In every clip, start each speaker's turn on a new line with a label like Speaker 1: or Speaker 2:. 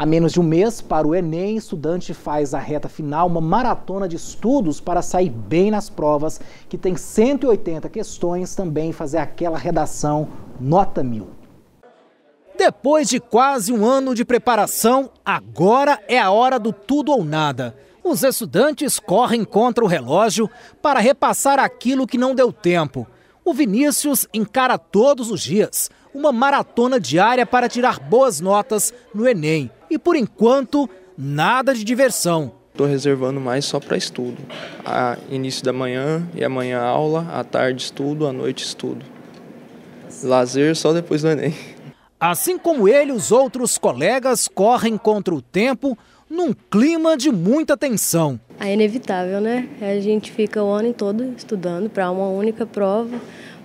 Speaker 1: Há menos de um mês para o Enem, estudante faz a reta final, uma maratona de estudos para sair bem nas provas, que tem 180 questões, também fazer aquela redação nota mil. Depois de quase um ano de preparação, agora é a hora do tudo ou nada. Os estudantes correm contra o relógio para repassar aquilo que não deu tempo. O Vinícius encara todos os dias uma maratona diária para tirar boas notas no Enem. E por enquanto, nada de diversão. Estou reservando mais só para estudo. A início da manhã e amanhã aula, à tarde estudo, à noite estudo. Lazer só depois do Enem. Assim como ele, os outros colegas correm contra o tempo num clima de muita tensão.
Speaker 2: É inevitável, né? A gente fica o ano todo estudando para uma única prova,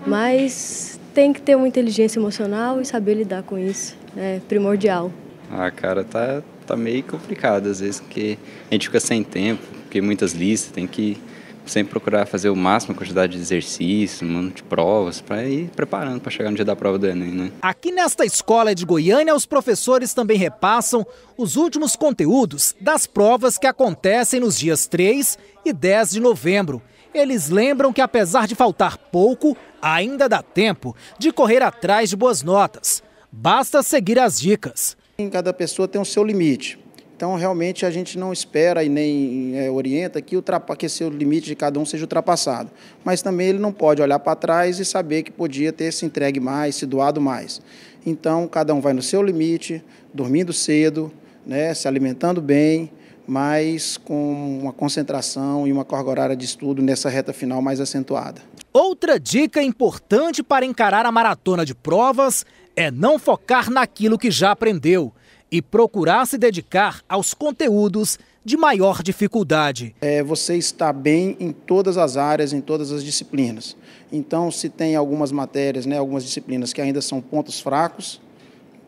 Speaker 2: mas tem que ter uma inteligência emocional e saber lidar com isso. É primordial.
Speaker 1: Ah, cara, tá, tá meio complicado às vezes, porque a gente fica sem tempo, porque muitas listas, tem que sempre procurar fazer o máximo quantidade de exercícios, mano, de provas, para ir preparando para chegar no dia da prova do Enem, né? Aqui nesta escola de Goiânia, os professores também repassam os últimos conteúdos das provas que acontecem nos dias 3 e 10 de novembro. Eles lembram que, apesar de faltar pouco, ainda dá tempo
Speaker 3: de correr atrás de boas notas. Basta seguir as dicas em cada pessoa tem o seu limite. Então, realmente, a gente não espera e nem é, orienta que, ultrapa, que esse limite de cada um seja ultrapassado. Mas também ele não pode olhar para trás e saber que podia ter se entregue mais, se doado mais. Então, cada um vai no seu limite, dormindo cedo, né, se alimentando bem, mas com uma concentração e uma carga horária de estudo nessa reta final mais acentuada. Outra dica importante para encarar
Speaker 1: a maratona de provas é não focar naquilo que já aprendeu e procurar se dedicar aos conteúdos de maior dificuldade.
Speaker 3: É, você está bem em todas as áreas, em todas as disciplinas. Então, se tem algumas matérias, né, algumas disciplinas que ainda são pontos fracos,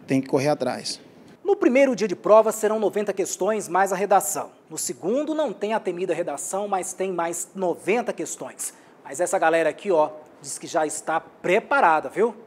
Speaker 3: tem que correr atrás.
Speaker 1: No primeiro dia de prova serão 90 questões mais a redação. No segundo não tem a temida redação, mas tem mais 90 questões. Mas essa galera aqui, ó, diz que já está preparada, viu?